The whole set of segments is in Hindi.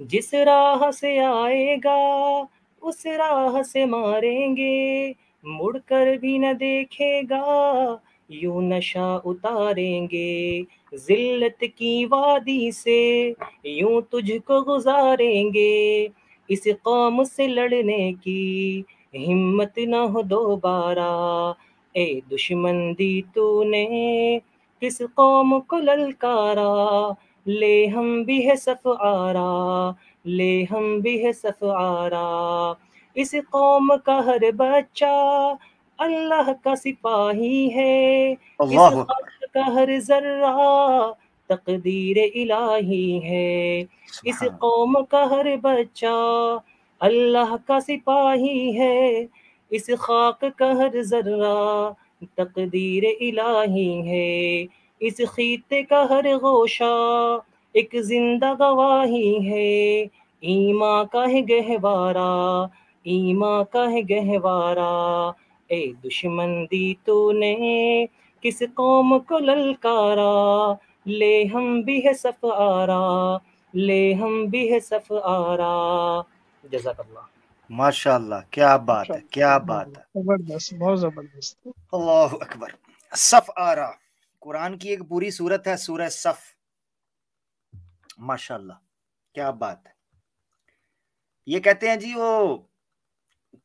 जिस राह से आएगा उस राह से मारेंगे मुड़कर भी न देखेगा यू नशा उतारेंगे जिल्लत की वादी से यूं तुझको गुजारेंगे इस कौम से लड़ने की हिम्मत न हो दोबारा ए दुश्मन दी तूने किस कौम को ललकारा ले हम भी है सफ आरा ले हम भी है सफ आरा इस कौम का हर बच्चा अल्लाह का सिपाही है इस का हर जर्रा तकदीर इलाही है इस कौम का हर बच्चा अल्लाह का सिपाही है इस खाक का हर जर्रा तकदीर इलाही है इस खीते का हर गोशा एक जिंदा गवाही है ईमा का है गहवारा ईमा का है गहवारा ए दुश्मन दी तूने किस कौम को ललकारा ले हम भी है सफ आरा ले हम भी है सफ आरा जजाकल्ला माशाल्लाह क्या बात है क्या बात है जबरदस्त बहुत जबरदस्त अल्लाह अकबर सफ आरा कुरान की एक पूरी सूरत है सूरह सफ माशाल्लाह क्या बात है ये कहते हैं जी वो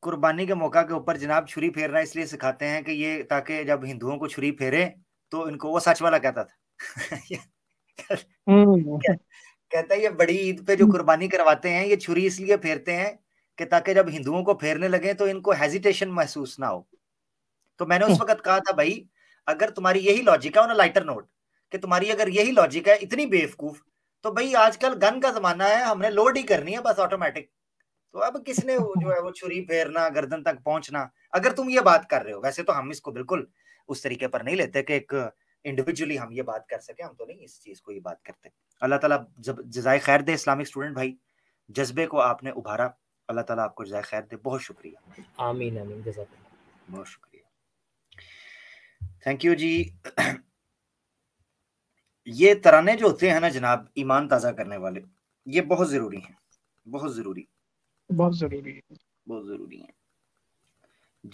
कुर्बानी के मौका के ऊपर जनाब छुरी फेरना इसलिए सिखाते हैं कि ये ताकि जब हिंदुओं को छुरी फेरे तो इनको वो सच वाला कहता था हम्म। कहता है ये बड़ी ईद पे जो कुर्बानी करवाते हैं ये छुरी इसलिए फेरते हैं कि ताकि जब हिंदुओं को फेरने लगे तो इनको हेजिटेशन महसूस ना हो तो मैंने उस हम्म। वक्त कहा था भाई अगर तुम्हारी यही लॉजिक है ऑन लाइटर नोट कि तुम्हारी अगर यही लॉजिक है इतनी बेवकूफ तो भाई आजकल गन का जमाना है हमने लोड ही करनी है बस ऑटोमेटिक तो अब किसने वो जो है वो छुरी फेरना गर्दन तक पहुंचना अगर तुम ये बात कर रहे हो वैसे तो हम इसको बिल्कुल उस तरीके पर नहीं लेते कि एक इंडिविजुअली हम ये बात कर सके हम तो नहीं इस चीज को ये बात करते अल्लाह ताला जब जजाय खैर दे इस्लामिक स्टूडेंट भाई जज्बे को आपने उभारा अल्लाह ताला आपको जजाय खैर दे बहुत शुक्रिया आमीन आमीन जजाक बहुत शुक्रिया थैंक यू जी ये तराने जो होते हैं ना जनाब ईमान ताज़ा करने वाले ये बहुत ज़रूरी हैं बहुत ज़रूरी बहुत ज़रूरी है बहुत ज़रूरी है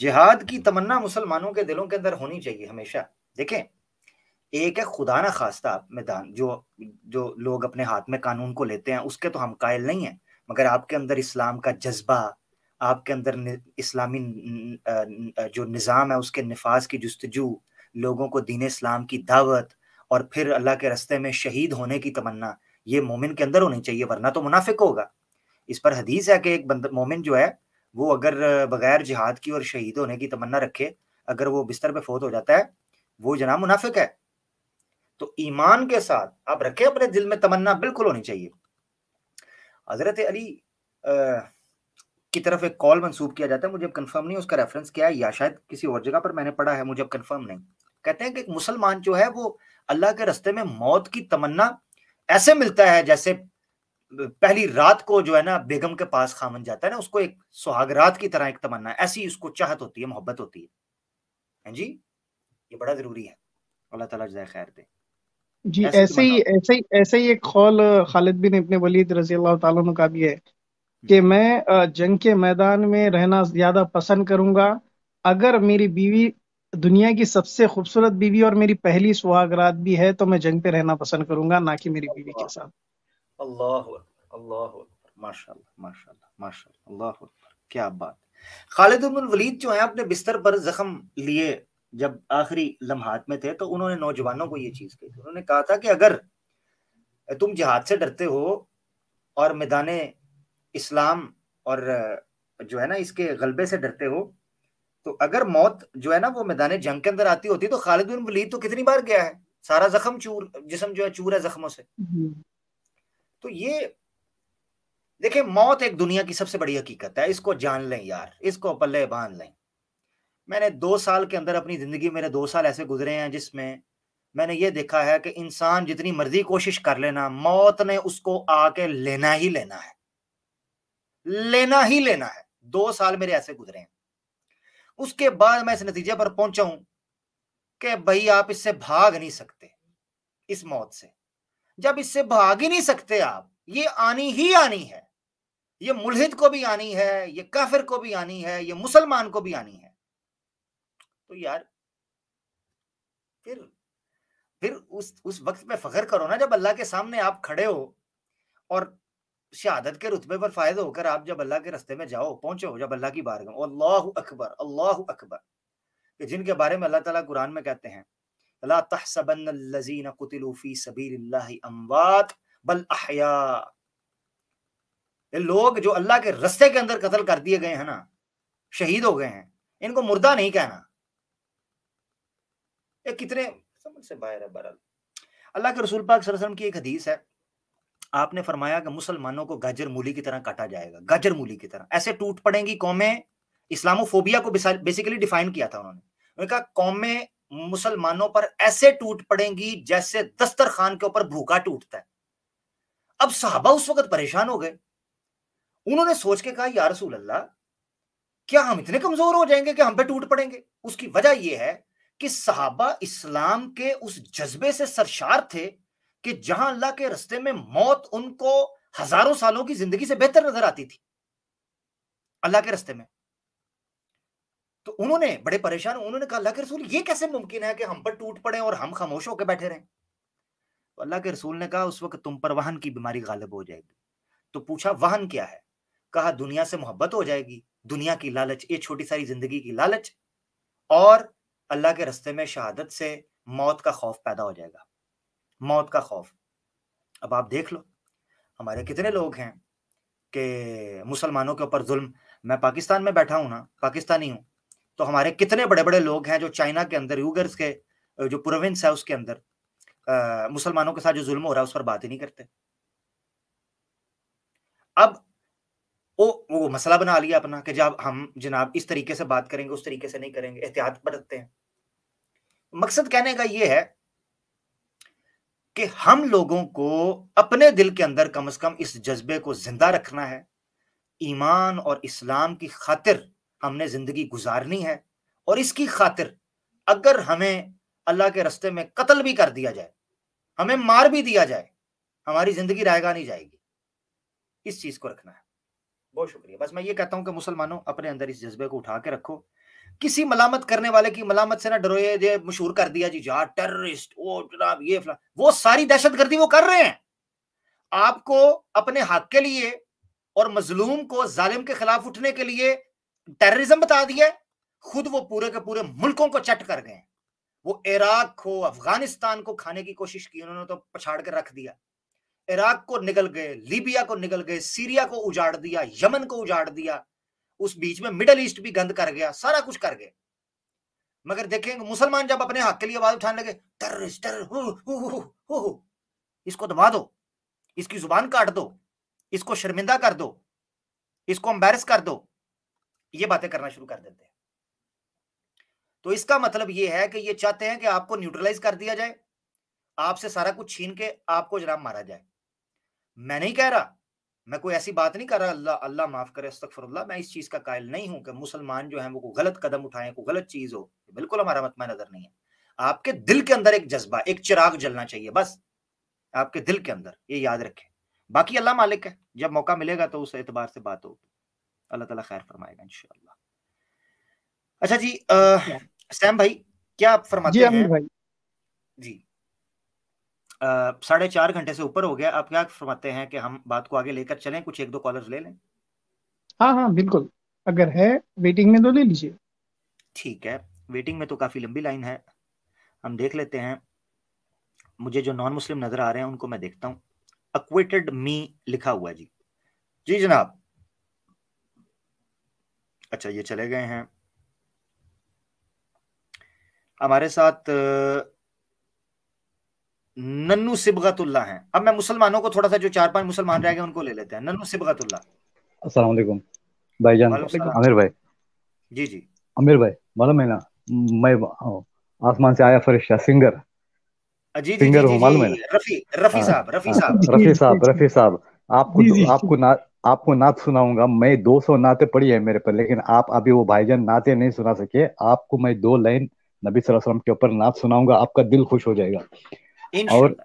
जिहाद की तमन्ना मुसलमानों के दिलों के अंदर होनी चाहिए हमेशा देखें एक है खुदा ना खास्ता मैदान जो जो लोग अपने हाथ में कानून को लेते हैं उसके तो हम कायल नहीं है मगर आपके अंदर इस्लाम का जज्बा आपके अंदर इस्लामी जो निज़ाम है उसके नफाज की जस्तजू लोगों को दीन इस्लाम की दावत और फिर अल्लाह के रस्ते में शहीद होने की तमन्ना ये मोमिन के अंदर होनी चाहिए वरना तो मुनाफिक होगा इस पर हदीस है कि एक मोमिन जो है वो अगर बगैर जिहाद की और शहीद होने की तमन्ना रखे अगर वो बिस्तर पे फोत हो जाता है वो जना मुनाफिक है तो ईमान के साथ आप रखें अपने दिल में तमन्ना बिल्कुल होनी चाहिए हजरत अली आ, की तरफ एक कॉल मंसूब किया जाता है मुझे कन्फर्म कंफर्म नहीं उसका रेफरेंस क्या है या शायद किसी और जगह पर मैंने पढ़ा है मुझे अब कंफर्म नहीं कहते हैं कि एक मुसलमान जो है वो अल्लाह के रस्ते में मौत की तमन्ना ऐसे मिलता है जैसे पहली रात को जो है ना बेगम के पास खामन जाता है ना उसको एक सुहागरात की तरह एक तमन्ना ऐसी उसको चाहत होती है मोहब्बत होती है जी ये बड़ा जरूरी है अल्लाह ताला जजाय खैर दे जी ऐसे ही ऐसे ही ऐसे ही एक खौल खालिद बिन इब्ने वलीद रजी अल्लाह ताला का भी है कि हम्म। मैं जंग के मैदान में रहना ज्यादा पसंद करूंगा अगर मेरी बीवी दुनिया की सबसे खूबसूरत बीवी और मेरी पहली सुहागरात भी है तो मैं जंग पे रहना पसंद करूंगा ना कि मेरी बीवी के साथ अल्लाह अल्लाह माशाल्लाह माशाल्लाह माशाल्लाह अल्लाह क्या बात खालिद उल वलीद जो है अपने बिस्तर पर जख्म लिए जब आखिरी लम्हात में थे तो उन्होंने नौजवानों को ये चीज कही थी उन्होंने कहा था कि अगर तुम जिहाद से डरते हो और मैदान इस्लाम और जो है ना इसके गलबे से डरते हो तो अगर मौत जो है ना वो मैदान जंग के अंदर आती होती तो खालिद बिन वलीद तो कितनी बार गया है सारा जख्म चूर जिसम जो है चूर है जख्मों से हम्म। तो ये देखे मौत एक दुनिया की सबसे बड़ी हकीकत है इसको जान लें यार इसको पल्ले बांध लें मैंने दो साल के अंदर अपनी जिंदगी मेरे दो साल ऐसे गुजरे हैं जिसमें मैंने ये देखा है कि इंसान जितनी मर्जी कोशिश कर लेना मौत ने उसको आके लेना ही लेना है लेना ही लेना है दो साल मेरे ऐसे गुजरे हैं उसके बाद मैं इस नतीजे पर पहुंचा हूं कि भाई आप इससे भाग नहीं सकते इस मौत से जब इससे भाग ही नहीं सकते आप ये आनी ही आनी है ये मुलहिद को भी आनी है ये काफिर को भी आनी है ये मुसलमान को भी आनी है तो यार फिर फिर उस उस वक्त में फखर करो ना जब अल्लाह के सामने आप खड़े हो और शहादत के रुतबे पर फायदे होकर आप जब अल्लाह के रस्ते में जाओ पहुंचो जब अल्लाह की बारगाह अल्लाह अकबर अल्लाह अकबर कि जिनके बारे में अल्लाह ताला कुरान में कहते हैं ला तहसबन ये लोग जो अल्लाह के रस्ते के अंदर कत्ल कर दिए गए हैं ना शहीद हो गए हैं इनको मुर्दा नहीं कहना ये कितने समझ से बाहर है बहरहाल अल्लाह के रसूल पाक सल्लल्लाहु अलैहि वसल्लम की एक हदीस है आपने फरमाया कि मुसलमानों को गाजर मूली की तरह काटा जाएगा गाजर मूली की तरह ऐसे टूट पड़ेंगी कौमें इस्लामोफोबिया को बेसिकली डिफाइन किया था उन्होंने उन्होंने कहा कौमें मुसलमानों पर ऐसे टूट पड़ेंगी जैसे दस्तर खान के ऊपर भूखा टूटता है अब साहबा उस वक्त परेशान हो गए उन्होंने सोच के कहा यार रसूल अल्लाह क्या हम इतने कमजोर हो जाएंगे कि हम पे टूट पड़ेंगे उसकी वजह यह है कि साहबा इस्लाम के उस जज्बे से सरशार थे कि जहां अल्लाह के रस्ते में मौत उनको हजारों सालों की जिंदगी से बेहतर नजर आती थी अल्लाह के रस्ते में तो उन्होंने बड़े परेशान उन्होंने कहा अल्लाह के रसूल ये कैसे मुमकिन है कि हम पर टूट पड़े और हम खामोश होकर बैठे रहे तो अल्लाह के रसूल ने कहा उस वक्त तुम पर वाहन की बीमारी गालिब हो जाएगी तो पूछा वाहन क्या है कहा दुनिया से मोहब्बत हो जाएगी दुनिया की लालच ये छोटी सारी जिंदगी की लालच और अल्लाह के रस्ते में शहादत से मौत का खौफ पैदा हो जाएगा मौत का खौफ अब आप देख लो हमारे कितने लोग हैं कि मुसलमानों के ऊपर जुल्म मैं पाकिस्तान में बैठा हूं ना पाकिस्तानी हूं तो हमारे कितने बड़े बड़े लोग हैं जो चाइना के अंदर यूगर्स के जो प्रोविंस है उसके अंदर मुसलमानों के साथ जो जुल्म हो रहा है उस पर बात ही नहीं करते अब वो वो मसला बना लिया अपना कि जब हम जनाब इस तरीके से बात करेंगे उस तरीके से नहीं करेंगे एहतियात बरतते हैं मकसद कहने का ये है कि हम लोगों को अपने दिल के अंदर कम से कम इस जज्बे को जिंदा रखना है ईमान और इस्लाम की खातिर हमने जिंदगी गुजारनी है और इसकी खातिर अगर हमें अल्लाह के रस्ते में कत्ल भी कर दिया जाए हमें मार भी दिया जाए हमारी जिंदगी रायगा नहीं जाएगी इस चीज को रखना है बहुत शुक्रिया बस मैं ये कहता हूं कि मुसलमानों अपने अंदर इस जज्बे को उठा के रखो किसी मलामत करने वाले की मलामत से ना डरो मशहूर कर दिया जी जहा टेररिस्ट वो जनाब ये फला वो सारी दहशत गर्दी वो कर रहे हैं आपको अपने हक के लिए और मजलूम को जालिम के खिलाफ उठने के लिए टेररिज्म बता दिया खुद वो पूरे के पूरे मुल्कों को चट कर गए वो इराक को अफगानिस्तान को खाने की कोशिश की उन्होंने तो पछाड़ के रख दिया इराक को निकल गए लीबिया को निकल गए सीरिया को उजाड़ दिया यमन को उजाड़ दिया उस बीच में मिडल ईस्ट भी गंद कर गया सारा कुछ कर गया मगर देखेंगे मुसलमान जब अपने हक के लिए आवाज उठाने लगे इसको दबा दो इसकी जुबान काट दो इसको शर्मिंदा कर दो इसको एम्बेरस कर दो ये बातें करना शुरू कर देते हैं तो इसका मतलब ये है कि ये चाहते हैं कि आपको न्यूट्रलाइज कर दिया जाए आपसे सारा कुछ छीन के आपको जनाब मारा जाए मैं नहीं कह रहा मैं कोई ऐसी बात नहीं कर रहा अल्लाह अल्लाह माफ करे अस्तफरल्ला मैं इस चीज़ का कायल नहीं हूं कि मुसलमान जो है वो गलत कदम उठाए को गलत चीज़ हो बिल्कुल हमारा मतमा नज़र नहीं है आपके दिल के अंदर एक जज्बा एक चिराग जलना चाहिए बस आपके दिल के अंदर ये याद रखें बाकी अल्लाह मालिक है जब मौका मिलेगा तो उस एतबार से बात होगी अल्लाह तला खैर फरमाएगा इन अच्छा जी सैम भाई क्या आप फरमाते हैं जी साढ़े चार घंटे से ऊपर हो गया आप क्या फरमाते हैं कि हम बात को आगे लेकर चलें कुछ एक दो कॉलर्स ले लें हाँ हाँ बिल्कुल अगर है वेटिंग में तो ले लीजिए ठीक है वेटिंग में तो काफ़ी लंबी लाइन है हम देख लेते हैं मुझे जो नॉन मुस्लिम नज़र आ रहे हैं उनको मैं देखता हूँ अक्वेटेड मी लिखा हुआ जी जी जनाब अच्छा ये चले गए हैं हमारे साथ नन्नू सिबगतुल्ला हैं अब मैं मुसलमानों को थोड़ा सा जो चार पांच मुसलमान रह गए उनको ले लेते हैं नन्नू सिबगतुल्ला अस्सलाम वालेकुम भाई जान आमिर भाई जी जी आमिर भाई मालूम है ना मैं आसमान से आया फरिश्ता सिंगर जी सिंगर हूं मालूम है रफी हाँ। रफी साहब रफी साहब रफी साहब रफी साहब आपको आपको ना आपको नात सुनाऊंगा मैं 200 नाते पड़ी है मेरे पर लेकिन आप अभी वो भाईजान नाते नहीं सुना सके आपको मैं दो लाइन नबी सल्लल्लाहु अलैहि वसल्लम के ऊपर नात सुनाऊंगा आपका दिल खुश हो जाएगा और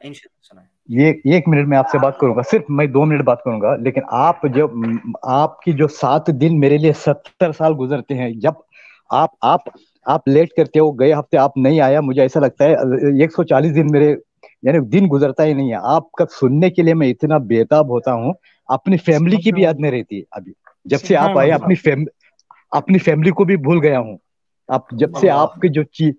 ये एक मिनट में आपसे बात करूंगा सिर्फ मैं दो मिनट बात करूंगा लेकिन आप जब आपकी जो सात दिन मेरे लिए सत्तर साल गुजरते हैं जब आप आप आप लेट करते हो गए हफ्ते आप नहीं आया मुझे ऐसा लगता है एक सौ चालीस दिन मेरे यानी दिन गुजरता ही नहीं है आपका सुनने के लिए मैं इतना बेताब होता हूँ अपनी फैमिली की भी याद नहीं रहती अभी जब से आप आए अपनी फैम अपनी फैमिली को भी भूल गया हूँ आप जब से आपके जो चीज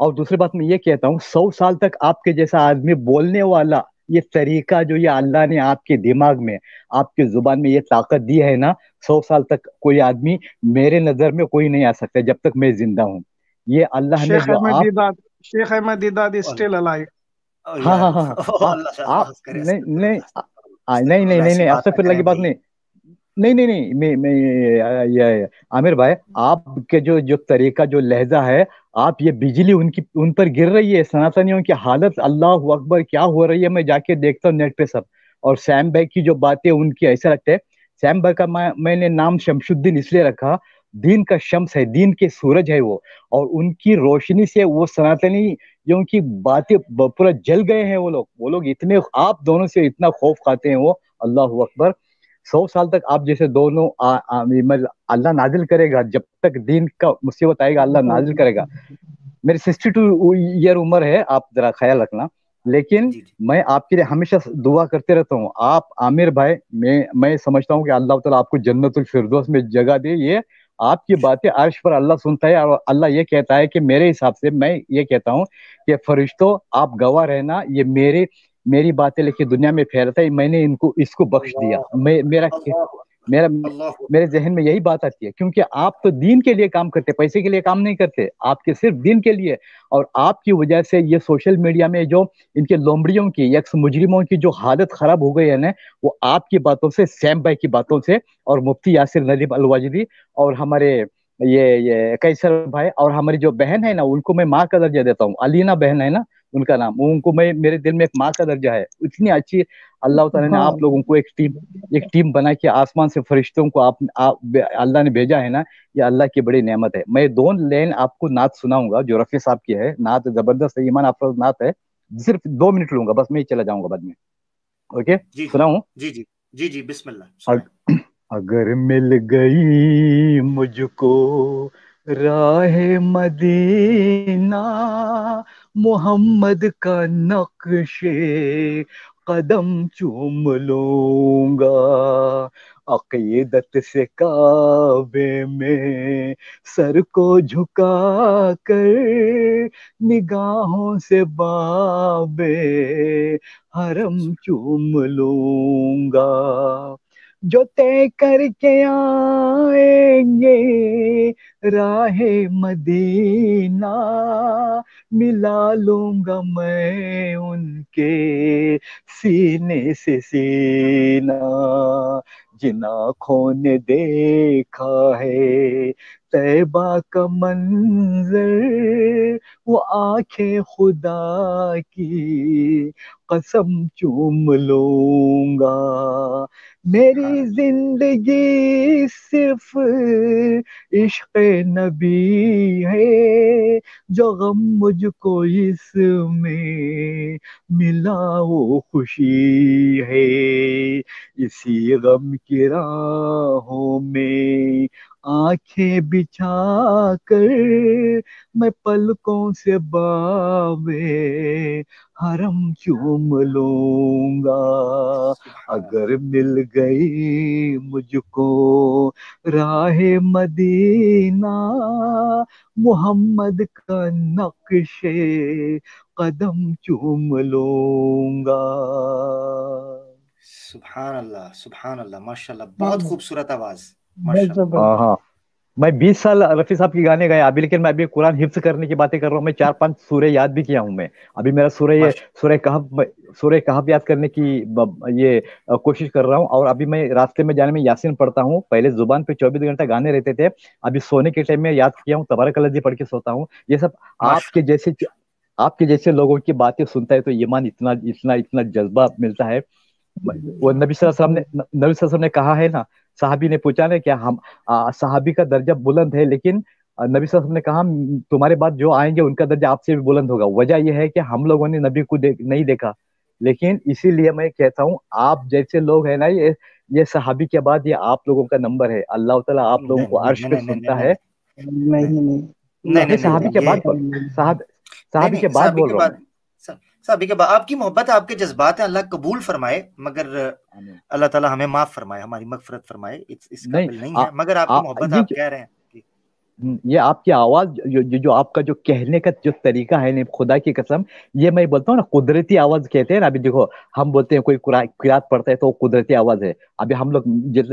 और दूसरी बात मैं ये कहता हूँ सौ साल तक आपके जैसा आदमी बोलने वाला ये तरीका जो ये अल्लाह ने आपके दिमाग में आपके जुबान में ये ताकत दी है ना सौ साल तक कोई आदमी मेरे नजर में कोई नहीं आ सकता जब तक मैं जिंदा हूँ ये अल्लाह ने जो आप शेख अहमद दीदाद स्टिल अलाइव हाँ हाँ हाँ, हाँ। नहीं नहीं नहीं नहीं नहीं नहीं नहीं नहीं नहीं नहीं नहीं नहीं नहीं मैं मैं ये आमिर भाई आपके जो जो तरीका जो लहजा है आप ये बिजली उनकी उन पर गिर रही है सनातनियों की हालत अल्लाह अकबर क्या हो रही है मैं जाके देखता हूँ नेट पे सब और सैम भाई की जो बातें उनकी ऐसा लगता है सैम भाई का मैं, मैंने नाम शमशुद्दीन इसलिए रखा दीन का शम्स है दीन के सूरज है वो और उनकी रोशनी से वो सनातनी जो उनकी बातें पूरा जल गए हैं वो लोग वो लोग इतने आप दोनों से इतना खौफ खाते हैं वो अल्लाह अकबर सौ साल तक आप जैसे दोनों मतलब अल्लाह नाजिल करेगा जब तक दीन का मुसीबत आएगा अल्लाह नाजिल करेगा मेरी सिक्सटी टू ईयर उम्र है आप जरा ख्याल रखना लेकिन मैं आपके लिए हमेशा दुआ करते रहता हूँ आप आमिर भाई मैं मैं समझता हूँ कि अल्लाह तला आपको जन्नत फिरदोस में जगह दे ये आपकी बातें अर्श पर अल्लाह सुनता है और अल्लाह ये कहता है कि मेरे हिसाब से मैं ये कहता हूँ कि फरिश्तों आप गवाह रहना ये मेरे मेरी बातें लेके दुनिया में फैल रहा है मैंने इनको इसको बख्श दिया मैं मेरा मेरा मेरे जहन में यही बात आती है क्योंकि आप तो दीन के लिए काम करते पैसे के लिए काम नहीं करते आपके सिर्फ दीन के लिए और आपकी वजह से ये सोशल मीडिया में जो इनके लोमड़ियों की यक्स मुजरिमों की जो हालत खराब हो गई है ना वो आपकी बातों से सैम भाई की बातों से और मुफ्ती यासिर नदीम अलवाजदी और हमारे ये ये कैसर भाई और हमारी जो बहन है ना उनको मैं माँ का दर्जा देता हूँ अलीना बहन है ना उनका नाम उनको मैं मेरे दिल में एक माँ का दर्जा है इतनी अच्छी अल्लाह ताला ने आप हाँ। लोगों को एक टीम एक टीम बना के आसमान से फरिश्तों को आप, अल्लाह ने भेजा है ना ये अल्लाह की बड़ी नेमत है मैं दो लेन आपको नात सुनाऊंगा जो रफी साहब की है नात जबरदस्त है ईमान अफरोज नात है सिर्फ दो मिनट लूंगा बस मैं चला जाऊंगा बाद में ओके सुनाऊ जी जी जी जी बिस्मिल्लाह अगर मिल गई मुझको राह मदीना मोहम्मद का नक्शे कदम चूम लूंगा अकीदत से काबे में सर को झुका कर निगाहों से बाबे हरम चूम लूंगा जो तय करके आएंगे राह मदीना मिला लूंगा मैं उनके सीने से सीना जिन आँखों ने देखा है तैबा का मंजर वो आंखें खुदा की कसम चूम लूंगा मेरी हाँ। जिंदगी सिर्फ इश्क नबी है जो गम मुझको इसमें मिला वो खुशी है इसी गम की राहों में आंखें बिछा कर मैं पलकों से बावे हरम चूम लूंगा अगर मिल गई मुझको राह मदीना मोहम्मद का नक्शे कदम चूम लूंगा सुबहान अल्लाह सुबहान अल्लाह माशाल्लाह बहुत हम्म। खूबसूरत आवाज़ हाँ, हाँ मैं बीस साल रफी साहब के गाने गाया अभी लेकिन मैं अभी कुरान हिफ्स करने की बातें कर रहा हूँ मैं चार पांच सूर्य याद भी किया हूँ मैं अभी मेरा सूर्य सूर्य कहब सूर्य कहब याद करने की ये कोशिश कर रहा हूँ और अभी मैं रास्ते में जाने में यासीन पढ़ता हूँ पहले जुबान पे चौबीस घंटा गाने रहते थे अभी सोने के टाइम में याद किया हूँ तबारा तबारक जी पढ़ के सोता हूँ ये सब आपके जैसे आपके जैसे लोगों की बातें सुनता है तो ईमान इतना इतना इतना जज्बा मिलता है वो नबी सल्लल्लाहु अलैहि वसल्लम ने नबी सल्लल्लाहु अलैहि वसल्लम ने कहा है ना साहबी ने पूछा ना क्या हम साहबी का दर्जा बुलंद है लेकिन नबी वसल्लम ने कहा तुम्हारे बाद जो आएंगे उनका दर्जा आपसे भी बुलंद होगा वजह यह है कि हम लोगों ने नबी को दे नहीं देखा लेकिन इसीलिए मैं कहता हूँ आप जैसे लोग है ना ये ये सहाबी के बाद ये आप लोगों का नंबर है अल्लाह ताला आप लोगों को अर्श पे सुनता है नहीं नहीं नहीं सहाबी के बाद साहब के बाद बोल रहा हूँ के आपकी मोहब्बत आपके जज्बात है अल्लाह कबूल फरमाए मगर अल्लाह ताला हमें माफ फरमाए हमारी मगफरत फरमाए इस, इस नहीं, नहीं आ, है मगर आपकी मोहब्बत आप कह रहे हैं ये आपकी आवाज जो, जो आपका जो कहने का जो तरीका है नहीं खुदा की कसम ये मैं बोलता हूँ ना कुदरती आवाज कहते हैं ना अभी देखो हम बोलते हैं कोई किरात पढ़ता है तो वो कुदरती आवाज है अभी हम लोग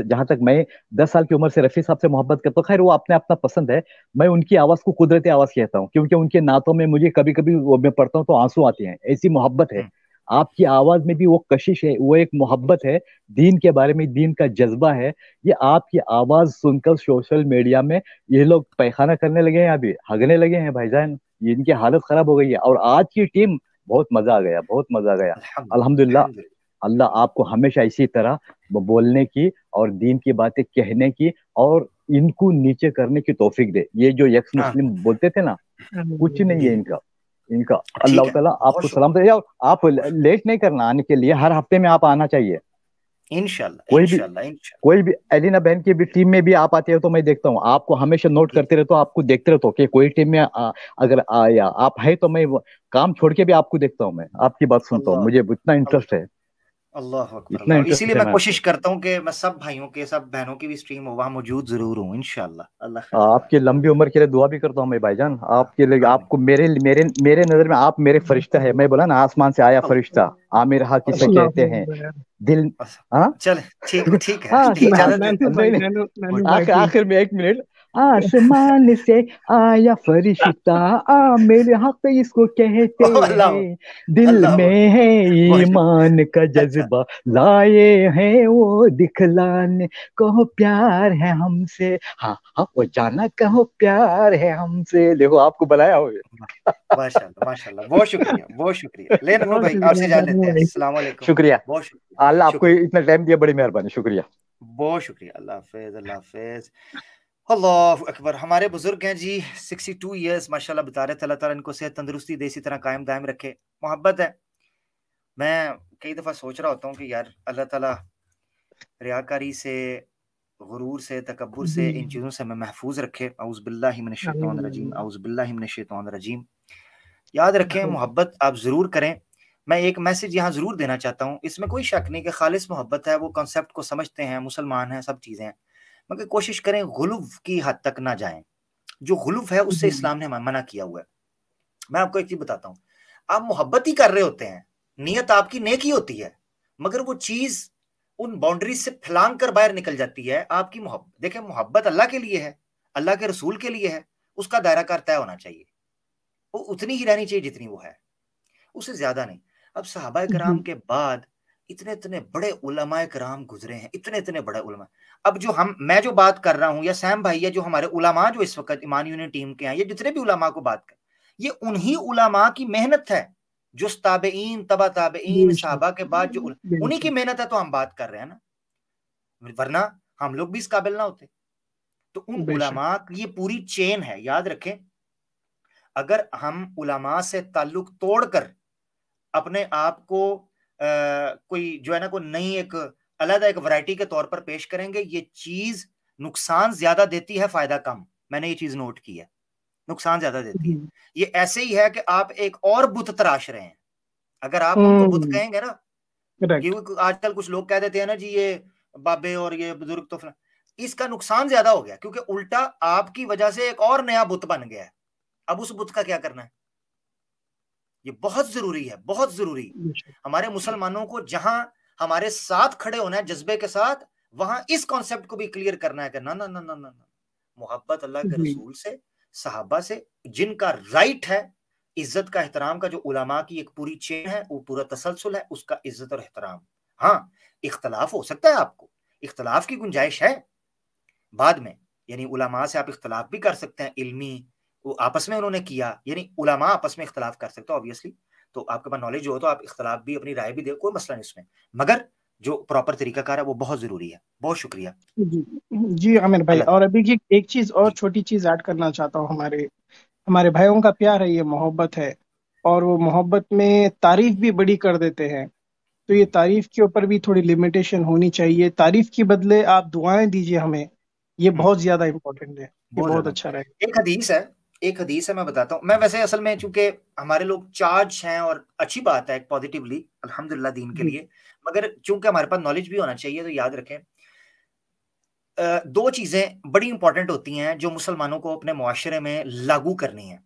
जहां तक मैं दस साल की उम्र से रफी साहब से मोहब्बत करता हूँ खैर वो अपने अपना पसंद है मैं उनकी आवाज को कुदरती आवाज कहता हूँ क्योंकि उनके नातों में मुझे कभी कभी मैं पढ़ता हूँ तो आंसू आते हैं ऐसी मोहब्बत है हम्म। आपकी आवाज में भी वो कशिश है वो एक मोहब्बत है दीन के बारे में दीन का जज्बा है ये आपकी आवाज सुनकर सोशल मीडिया में ये लोग पैखाना करने लगे हैं अभी हगने लगे हैं भाई जान इनकी हालत खराब हो गई है और आज की टीम बहुत मजा आ गया बहुत मजा आ गया अलहमदुल्ला अल्लाह आपको हमेशा इसी तरह बोलने की और दीन की बातें कहने की और इनको नीचे करने की तोफिक दे ये जो यक्स हाँ। मुस्लिम बोलते थे ना कुछ नहीं है इनका इनका अल्लाह ताला आपको सलाम दे आप लेट नहीं करना आने के लिए हर हफ्ते में आप आना चाहिए इनशाला कोई भी कोई भी एलिना बहन की भी टीम में भी आप आते हो तो मैं देखता हूँ आपको हमेशा नोट करते रहते हो तो आपको देखते रहते हो तो, कि कोई टीम में अगर आया आप है तो मैं काम छोड़ के भी आपको देखता हूँ मैं आपकी बात सुनता हूँ मुझे इतना इंटरेस्ट है अल्लाह इसीलिए मैं कोशिश करता हूँ कि मैं सब भाइयों के सब बहनों की भी स्ट्रीम हो वहाँ मौजूद जरूर हूँ इनशाला आपकी लंबी उम्र के लिए दुआ भी करता हूँ मैं भाईजान आपके लिए आपको मेरे मेरे मेरे नजर में आप मेरे फरिश्ता है मैं बोला ना आसमान से आया फरिश्ता आमिर हा किसे कहते हैं दिल हाँ? चल ठीक ठीक है आखिर में एक मिनट आसमान से आया फरिश्ता आ मेरे हक इसको कहते दिल में है ईमान का जज्बा लाए हैं वो दिखलाने कहो प्यार है हमसे हाँ हाँ वो जाना कहो प्यार है हमसे देखो आपको बुलाया हो माशाल्लाह माशाल्लाह बहुत शुक्रिया बहुत शुक्रिया भाई आपसे जान लेते हैं अस्सलाम वालेकुम शुक्रिया बहुत शुक्रिया अल्लाह आपको इतना टाइम दिया बड़ी मेहरबानी शुक्रिया बहुत शुक्रिया अल्लाह हाफिज अल्लाह हाफिज अल्लाह अकबर हमारे बुजुर्ग हैं जी 62 ईयर्स माशाल्लाह बता रहे थे अल्लाह इनको सेहत तंदरुस्ती दे इसी तरह कायम दायम रखे मोहब्बत है मैं कई दफ़ा सोच रहा होता हूँ कि यार अल्लाह ताला रियाकारी से गुरूर से तकबर से इन चीज़ों से मैं महफूज रखे आउज़बिल्लाजीम याद रखें मोहब्बत आप ज़रूर करें मैं एक मैसेज यहाँ ज़रूर देना चाहता हूँ इसमें कोई शक नहीं कि खालिश मोहब्बत है वो कॉन्सेप्ट को समझते हैं मुसलमान हैं सब चीज़ें हैं मगर कोशिश करें गुलूब की हद तक ना जाए जो गुलूब है उससे इस्लाम ने मना किया हुआ है मैं आपको एक चीज बताता हूँ आप मोहब्बत ही कर रहे होते हैं नीयत आपकी नेक ही होती है मगर वो चीज उन बाउंड्री से फैलांग कर बाहर निकल जाती है आपकी मोहब्बत देखें मोहब्बत अल्लाह के लिए है अल्लाह के रसूल के लिए है उसका दायरा कार तय होना चाहिए वो उतनी ही रहनी चाहिए जितनी वो है उससे ज्यादा नहीं अब सहाबा कराम के बाद इतने इतने बड़े उलमा कराम गुजरे हैं इतने इतने बड़े उलमा अब जो हम मैं जो बात कर रहा हूँ या सैम भाई या जो हमारे उलमा जो इस वक्त ईमान यूनियन टीम के हैं या जितने भी उलमा को बात कर ये उन्हीं उलमा की मेहनत है जो ताबेन तबा ताबेन शाबा के बाद जो उन्हीं की मेहनत है तो हम बात कर रहे हैं ना वरना हम लोग भी इस काबिल ना होते तो उन उलमा ये पूरी चेन है याद रखें अगर हम उलमा से ताल्लुक तोड़कर अपने आप को कोई जो है ना कोई नई एक अलग एक वैरायटी के तौर पर पेश करेंगे ये चीज नुकसान ज्यादा देती है फायदा कम मैंने ये चीज नोट की है नुकसान ज्यादा देती है ये ऐसे ही है कि आप एक और बुत तराश रहे हैं अगर आप उनको बुत हम्म। कहेंगे ना क्योंकि आजकल कुछ लोग कह देते हैं ना जी ये बाबे और ये बुजुर्ग तो इसका नुकसान ज्यादा हो गया क्योंकि उल्टा आपकी वजह से एक और नया बुत बन गया है अब उस बुत का क्या करना है ये बहुत जरूरी है बहुत जरूरी हमारे मुसलमानों को जहां हमारे साथ खड़े होना है जज्बे के साथ वहां इस कॉन्सेप्ट को भी क्लियर करना है कि ना ना ना ना ना ना मोहब्बत अल्लाह के रसूल से सहाबा से जिनका राइट है इज्जत का एहतराम का जो उलामा की एक पूरी चेन है वो पूरा तसलसल है उसका इज्जत और एहतराम हाँ इख्तलाफ हो सकता है आपको इख्तलाफ की गुंजाइश है बाद में यानी उलामा से आप इख्तलाफ भी कर सकते हैं इल्मी वो आपस में उन्होंने किया यानी उलामा आपस में इख्तलाफ कर सकते हो ऑब्वियसली तो आपके पास नॉलेज हो तो आप इख्तलाफ भी अपनी राय भी दे कोई मसला नहीं उसमें मगर जो प्रॉपर तरीका कार है वो बहुत जरूरी है बहुत शुक्रिया जी जी आमिर भाई और अभी एक चीज और छोटी चीज ऐड करना चाहता हूँ हमारे हमारे भाइयों का प्यार है ये मोहब्बत है और वो मोहब्बत में तारीफ भी बड़ी कर देते हैं तो ये तारीफ के ऊपर भी थोड़ी लिमिटेशन होनी चाहिए तारीफ के बदले आप दुआएं दीजिए हमें ये हम्म। बहुत ज्यादा इम्पोर्टेंट है ये बहुत अच्छा रहेगा एक हदीस है एक हदीस है मैं बताता हूँ मैं वैसे असल में चूंकि हमारे लोग चार्ज हैं और अच्छी बात है पॉजिटिवली अल्हम्दुलिल्लाह दीन के लिए मगर चूंकि हमारे पास नॉलेज भी होना चाहिए तो याद रखें दो चीजें बड़ी इंपॉर्टेंट होती हैं जो मुसलमानों को अपने माशरे में लागू करनी है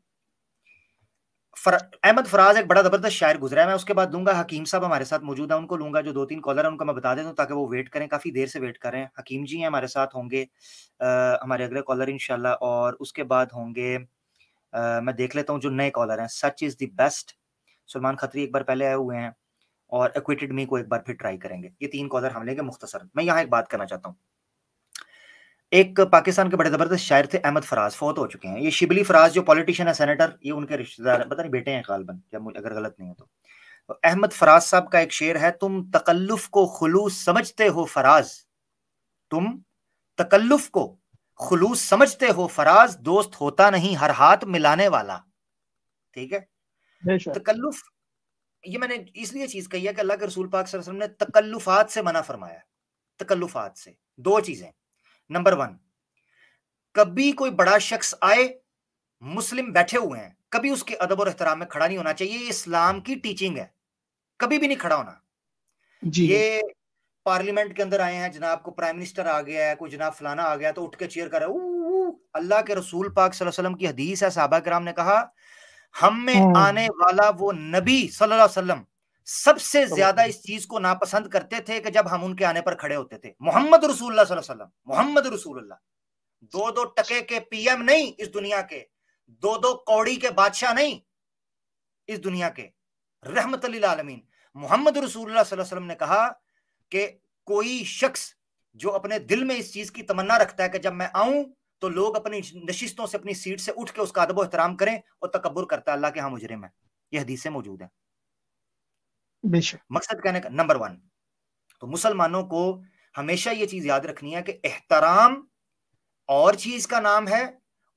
फर, अहमद फराज एक बड़ा जबरदस्त शायर गुजरा है मैं उसके बाद दूंगा हकीम साहब हमारे साथ मौजूद है उनको लूंगा जो दो तीन कॉलर है उनको मैं बता देता हूँ ताकि वो वेट करें काफी देर से वेट कर रहे हैं हकीम जी हैं हमारे साथ होंगे हमारे अगले कॉलर इनशाला और उसके बाद होंगे मैं देख लेता हूँ जो नए कॉलर हैं सच is the best Salman Khatri एक बार पहले आए हुए हैं और एक्विटेड मी को एक बार फिर ट्राई करेंगे ये तीन कॉलर हम लेंगे मुख्तसर मैं यहाँ एक बात करना चाहता हूँ एक पाकिस्तान के बड़े ज़बरदस्त शायर थे अहमद फराज फौत हो चुके हैं ये शिबली फराज जो पॉलिटिशियन है सेनेटर ये उनके रिश्तेदार पता नहीं बेटे हैं कालबन अगर गलत नहीं है तो, तो अहमद फराज साहब का एक शेर है तुम तकल्लुफ को खुलूस समझते हो फराज तुम तकल्लुफ को खुलूस समझते हो फराज दोस्त होता नहीं हर हाथ मिलाने वाला ठीक है तकल्लुफ ये मैंने इसलिए चीज कही है कि अल्लाह के रसूल पाक वसल्लम ने तकल्लुफात से मना फरमाया तकल्लुफात से दो चीजें नंबर वन कभी कोई बड़ा शख्स आए मुस्लिम बैठे हुए हैं कभी उसके अदब और एहतराम में खड़ा नहीं होना चाहिए ये इस्लाम की टीचिंग है कभी भी नहीं खड़ा होना ये पार्लियामेंट के अंदर आए हैं जनाब को प्राइम मिनिस्टर आ गया है कोई जनाब फलाना आ गया तो उठ के चेयर कर अल्लाह के रसूल पाक वसल्लम की हदीस है साहबा कराम ने कहा हम में हम्म। आने वाला वो नबी सल्लल्लाहु वसल्लम सबसे हम्म। ज्यादा इस चीज को नापसंद करते थे कि जब हम उनके आने पर खड़े होते थे मोहम्मद रसूल मोहम्मद रसूल दो दो टके के पीएम नहीं इस दुनिया के दो दो कौड़ी के बादशाह नहीं इस दुनिया के रहमत आलमीन मोहम्मद रसूल ने कहा कि कोई शख्स जो अपने दिल में इस चीज की तमन्ना रखता है कि जब मैं आऊं तो लोग अपनी नशिस्तों से अपनी सीट से उठ के उसका अदब एहतराम करें और तकबर करता है अल्लाह के यहाँ मुजरिम में यह हदीसें मौजूद है मकसद कहने का नंबर वन तो मुसलमानों को हमेशा ये चीज याद रखनी है कि एहतराम और चीज का नाम है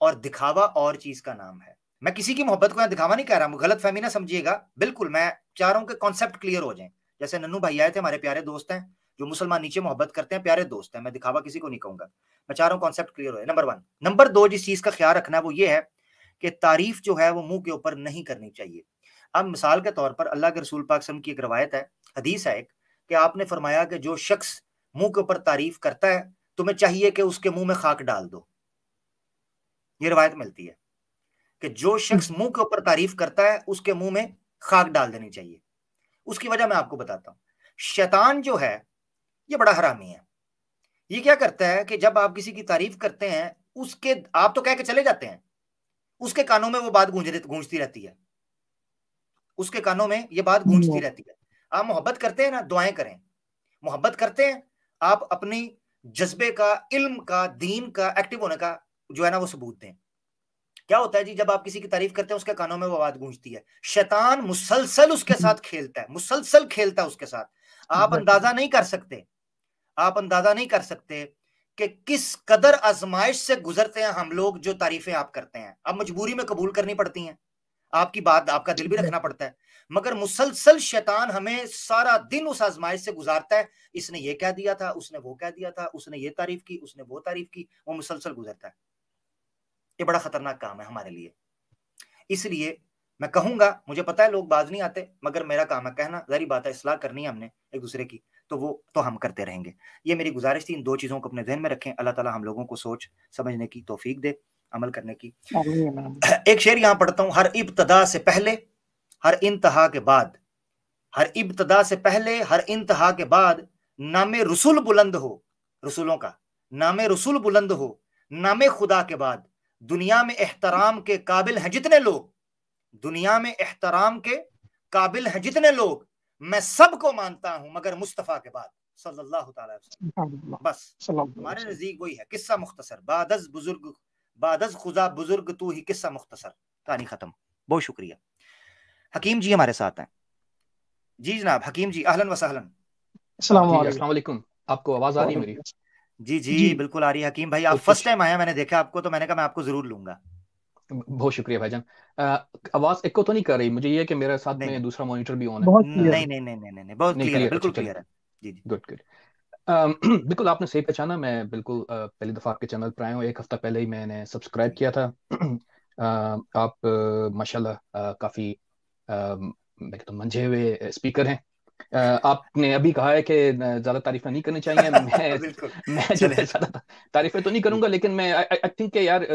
और दिखावा और चीज का नाम है मैं किसी की मोहब्बत को यहां दिखावा नहीं कह रहा हूं गलत फहमी ना समझिएगा बिल्कुल मैं चाह रहा हूं कि कॉन्सेप्ट क्लियर हो जाए जैसे नन्नू भाई आए थे हमारे प्यारे दोस्त हैं जो मुसलमान नीचे मोहब्बत करते हैं प्यारे दोस्त हैं मैं दिखावा किसी को नहीं कहूंगा मैं चाह रहा हूँ कॉन्सेप्ट क्लियर हो नंबर वन नंबर दो जिस चीज का ख्याल रखना है वो ये है कि तारीफ जो है वो मुंह के ऊपर नहीं करनी चाहिए अब मिसाल के तौर पर अल्लाह के रसूल पाकसम की एक रवायत है हदीस है एक कि आपने फरमाया कि जो शख्स मुंह के ऊपर तारीफ करता है तुम्हें चाहिए कि उसके मुंह में खाक डाल दो ये रवायत मिलती है कि जो शख्स हम्म। मुंह के ऊपर तारीफ करता है उसके मुंह में खाक डाल देनी चाहिए उसकी वजह मैं आपको बताता हूँ शैतान जो है ये बड़ा हरामी है ये क्या करता है कि जब आप किसी की तारीफ करते हैं उसके आप तो कह के चले जाते हैं उसके कानों में वो बात गूंज गूंजती रहती है उसके कानों में ये बात गूंजती रहती है आप मोहब्बत करते हैं ना दुआएं करें मोहब्बत करते हैं आप अपनी जज्बे का इल्म का दीन का एक्टिव होने का जो है ना वो सबूत दें क्या होता है जी जब आप किसी की तारीफ करते हैं उसके कानों में वो आवाज गूंजती है शैतान मुसलसल उसके हम्म। साथ खेलता है मुसलसल खेलता है उसके साथ आप अंदाजा नहीं कर सकते आप अंदाजा नहीं कर सकते कि किस कदर आजमाइश से गुजरते हैं हम लोग जो तारीफें आप करते हैं अब मजबूरी में कबूल करनी पड़ती हैं आपकी बात आपका दिल भी रखना पड़ता है मगर मुसलसल शैतान हमें सारा दिन उस आजमाइश से गुजारता है इसने ये कह दिया था उसने वो कह दिया था उसने ये तारीफ की उसने वो तारीफ की वो मुसलसल गुजरता है ये बड़ा खतरनाक काम है हमारे लिए इसलिए मैं कहूंगा मुझे पता है लोग बाज नहीं आते मगर मेरा काम है कहना जारी बात है इसलाह करनी है हमने एक दूसरे की तो वो तो हम करते रहेंगे ये मेरी गुजारिश थी इन दो चीज़ों को अपने जहन में रखें अल्लाह ताला हम लोगों को सोच समझने की तोफीक दे अमल करने की एक शेर यहाँ पढ़ता हूँ हर इब्तदा से पहले हर इंतहा के बाद हर इब्तदा से पहले हर इंतहा के बाद नाम रसूल बुलंद हो रसूलों का नाम रसूल बुलंद हो नाम खुदा के बाद दुनिया में एहतराम के काबिल हैं जितने लोग दुनिया में एहतराम के काबिल हैं जितने लोग मैं सबको मानता हूं मगर मुस्तफ़ा के बाद सल्लल्लाहु बस हमारे नजदीक वही है किस्सा मुख्तसर बादस बुजुर्ग बादस खुदा बुजुर्ग तू ही किस्सा मुख्तसर कहानी खत्म बहुत शुक्रिया हकीम जी हमारे साथ हैं जी जनाब हकीम जी अहलन वसहलन आपको आवाज आ रही मेरी जी जी, जी बिल्कुल आ रही है हकीम भाई आप फर्स्ट टाइम आया मैंने देखा आपको तो मैंने कहा मैं आपको जरूर लूंगा बहुत शुक्रिया भाईजान आवाज इको तो नहीं कर रही मुझे ये कि मेरे साथ में दूसरा मॉनिटर भी ऑन है नहीं नहीं नहीं नहीं नहीं बहुत क्लियर है बिल्कुल क्लियर अच्छा, है जी जी गुड गुड बिल्कुल आपने सही पहचाना मैं बिल्कुल पहली दफ़ा आपके चैनल पर आया हूँ एक हफ़्ता पहले ही मैंने सब्सक्राइब किया था आप माशाल्लाह काफ़ी मैं कहता तो मंझे हुए स्पीकर हैं आपने अभी कहा है कि ज्यादा तारीफें नहीं करनी चाहिए मैं मैं ज्यादा तारीफें तो नहीं करूंगा हम्म। लेकिन मैं आई थिंक के यार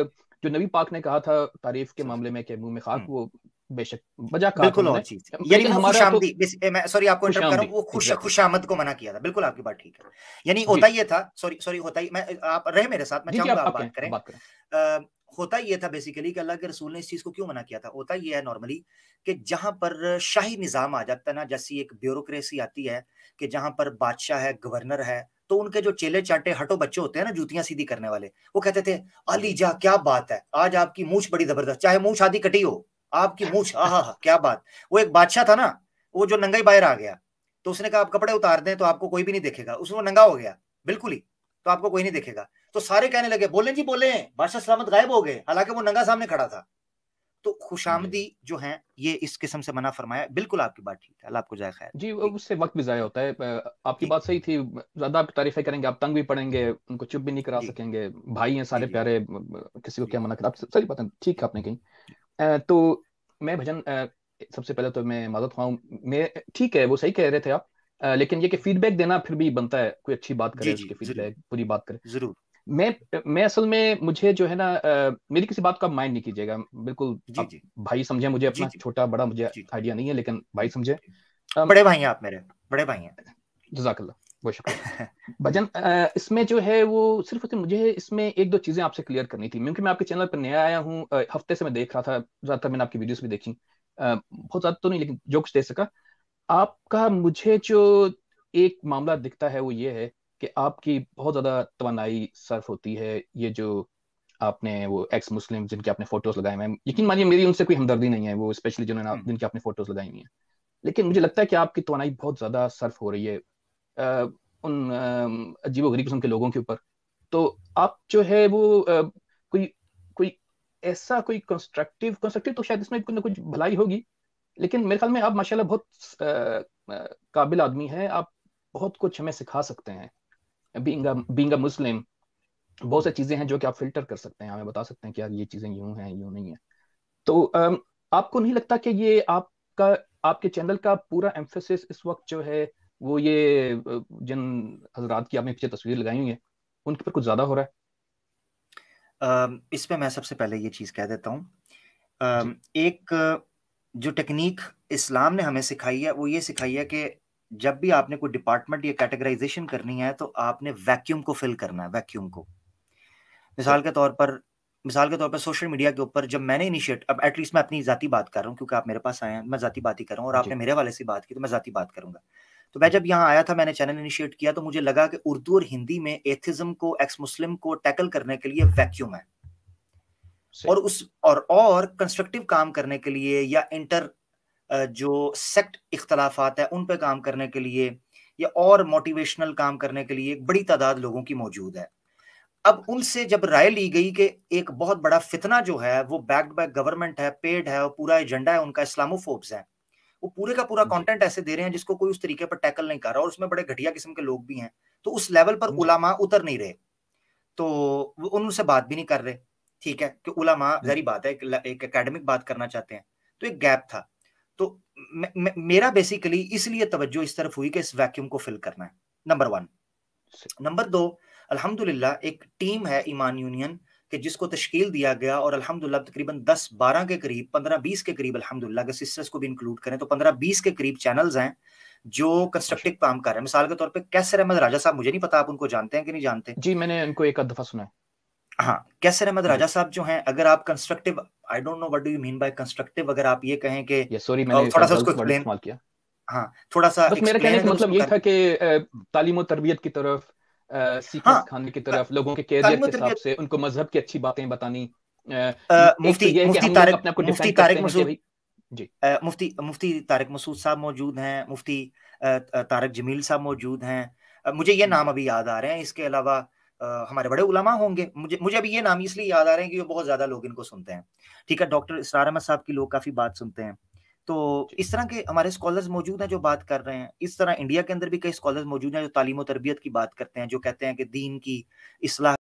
जो नबी पाक ने कहा था तारीफ के मामले में कि मुंह में खाक हम्म। वो बेशक बजा का बिल्कुल और चीज यानी खुशामदी तो, मैं सॉरी आपको इंटरप्ट कर रहा हूं वो खुश खुशामद को मना किया था बिल्कुल आपकी बात ठीक है यानी होता ये था सॉरी सॉरी होता ही मैं आप रहे मेरे साथ मैं चाहूंगा आप बात करें होता यह था बेसिकली कि अल्लाह के रसूल ने इस चीज़ को क्यों मना किया था होता यह है नॉर्मली कि जहां पर शाही निज़ाम आ जाता है ना जैसी एक ब्यूरोक्रेसी आती है कि जहां पर बादशाह है गवर्नर है तो उनके जो चेले चाटे हटो बच्चे होते हैं ना जूतियां सीधी करने वाले वो कहते थे अली जा क्या बात है आज आपकी मूछ बड़ी जबरदस्त चाहे मूछ आधी कटी हो आपकी मूछ आह क्या बात वो एक बादशाह था ना वो जो नंगा ही बाहर आ गया तो उसने कहा आप कपड़े उतार दें तो आपको कोई भी नहीं देखेगा उसमें नंगा हो गया बिल्कुल ही तो आपको कोई नहीं देखेगा तो सारे कहने लगे बोले जी बोले बादशाह सलामत गायब हो गए हालांकि वो नंगा सामने खड़ा था तो खुशामदी जो है ये इस किस्म से मना फरमाया बिल्कुल आपकी बात ठीक है अल्लाह आपको जाए खैर जी उससे वक्त भी जाया होता है आपकी बात सही थी ज्यादा आप तारीफ करेंगे आप तंग भी पड़ेंगे उनको चुप भी नहीं करा सकेंगे भाई हैं सारे प्यारे किसी को क्या मना कर आप सही बात है ठीक है आपने कही तो मैं भजन सबसे पहले तो मैं मदद हुआ मैं ठीक है वो सही कह रहे थे आप लेकिन ये कि फीडबैक देना फिर भी बनता है कोई अच्छी बात करे उसके फीडबैक पूरी बात करे जरूर मैं मैं असल में मुझे जो है ना मेरी किसी बात का माइंड नहीं कीजिएगा बिल्कुल जी, जी. भाई समझे मुझे अपना छोटा बड़ा मुझे आइडिया नहीं है लेकिन भाई समझे बड़े भाई हैं आप मेरे बड़े भाई हैं जजाकल्ला बहुत शुक्रिया भजन इसमें जो है वो सिर्फ मुझे इसमें एक दो चीजें आपसे क्लियर करनी थी क्योंकि मैं आपके चैनल पर नया आया हूँ हफ्ते से मैं देख रहा था ज्यादातर मैंने आपकी वीडियोस भी देखी बहुत ज्यादा तो नहीं लेकिन जो कुछ दे सका आपका मुझे जो एक मामला दिखता है वो ये है कि आपकी बहुत ज़्यादा तोनाई सर्फ होती है ये जो आपने वो एक्स मुस्लिम जिनके आपने फोटोज लगाए हैं यकीन मानिए मेरी उनसे कोई हमदर्दी नहीं है वो स्पेशली जिन्होंने हम्म। जिनके आपने फोटोज लगाई हुई है लेकिन मुझे लगता है कि आपकी तोनाई बहुत ज़्यादा सर्फ हो रही है आ, उन अजीब गरीब किस्म के लोगों के ऊपर तो आप जो है वो आ, कोई कोई ऐसा कोई कंस्ट्रक्टिव कंस्ट्रक्टिव तो शायद इसमें कुछ ना कुछ भलाई होगी लेकिन मेरे ख्याल में आप माशाल्लाह बहुत काबिल आदमी है आप बहुत कुछ हमें सिखा सकते हैं being a being a Muslim बहुत सारी चीजें हैं जो कि आप फिल्टर कर सकते हैं हमें बता सकते हैं कि यार ये चीजें यूं हैं यूं नहीं है तो um, आपको नहीं लगता कि ये आपका आपके चैनल का पूरा एम्फोसिस इस वक्त जो है वो ये जिन हजरात की आपने पीछे तस्वीर लगाई हुई है उनके पर कुछ ज्यादा हो रहा है uh, इसमें मैं सबसे पहले ये चीज कह देता हूँ uh, एक जो टेक्निक इस्लाम ने हमें सिखाई है वो ये सिखाई है कि जब भी आपने कोई डिपार्टमेंट या कैटेगराइजेशन करनी है तो आपने वैक्यूम को फिल करना है वैक्यूम को मिसाल के तौर पर मिसाल के तौर पर सोशल मीडिया के ऊपर जब मैंने इनिशिएट अब एटलीस्ट मैं अपनी जाती बात कर रहा हूँ क्योंकि आप मेरे पास आए हैं मैं जाती बात ही कर रहा हूँ और हाँ आपने मेरे वाले से बात की तो मैं जाती बात करूंगा तो मैं जब यहाँ आया था मैंने चैनल इनिशिएट किया तो मुझे लगा कि उर्दू और हिंदी में एथिज्म को एक्स मुस्लिम को टैकल करने के लिए वैक्यूम है और उस और और कंस्ट्रक्टिव काम करने के लिए या इंटर जो सेक्ट इख्तलाफात है उन पर काम करने के लिए या और मोटिवेशनल काम करने के लिए एक बड़ी तादाद लोगों की मौजूद है अब उनसे जब राय ली गई कि एक बहुत बड़ा फितना जो है वो बैक्ड बाय गवर्नमेंट है पेड है और पूरा एजेंडा है उनका इस्लामोफोब्स है वो पूरे का पूरा कंटेंट ऐसे दे रहे हैं जिसको कोई उस तरीके पर टैकल नहीं कर रहा और उसमें बड़े घटिया किस्म के लोग भी हैं तो उस लेवल पर उलामा उतर नहीं रहे तो उनसे बात भी नहीं कर रहे ठीक है कि उलामा जहरी बात है एक, एक बात करना चाहते हैं तो एक गैप था मेरा बेसिकली इसलिए तवज्जो इस तरफ हुई कि इस वैक्यूम को फिल करना है नंबर वन नंबर दो अल्हम्दुलिल्लाह एक टीम है ईमान यूनियन के जिसको तश्कील दिया गया और अल्हम्दुलिल्लाह तकरीबन 10 12 के करीब 15 20 के करीब अल्हम्दुलिल्लाह अगर सिस्टर्स को भी इंक्लूड करें तो 15 20 के करीब चैनल्स हैं जो कंस्ट्रक्टिव काम कर रहे हैं मिसाल के तौर पर कैसर अहमद राजा साहब मुझे नहीं पता आप उनको जानते हैं कि नहीं जानते जी मैंने उनको एक दफा सुना है हाँ कैसर अहमद राजा हम्म। साहब जो हैं अगर आप constructive I don't know what do you mean by constructive अगर आप ये कहें कि सॉरी मैंने थोड़ा सा उसको एक्सप्लेन किया हाँ थोड़ा सा बस मेरा कहने का मतलब ये था कि तालीम और तरबियत की तरफ सीखने हाँ, खाने की तरफ लोगों के कैरियर के हिसाब से उनको मजहब की अच्छी बातें बतानी मुफ्ती मुफ्ती तारिक मुफ्ती तारिक मसूद जी मुफ्ती मुफ्ती तारिक मसूद साहब मौजूद हैं मुफ्ती तारिक जमील साहब मौजूद हैं मुझे ये हम्म। नाम अभी याद आ रहे हैं इसके अलावा हमारे बड़े उलमा होंगे मुझे मुझे अभी ये नाम इसलिए याद आ रहे हैं कि बहुत ज्यादा लोग इनको सुनते हैं ठीक है डॉक्टर इसरार अहमद साहब की लोग काफी बात सुनते हैं तो इस तरह के हमारे स्कॉलर्स मौजूद हैं जो बात कर रहे हैं इस तरह इंडिया के अंदर भी कई स्कॉलर्स मौजूद हैं जो तालीम और तरबियत की बात करते हैं जो कहते हैं कि दीन की इसलाह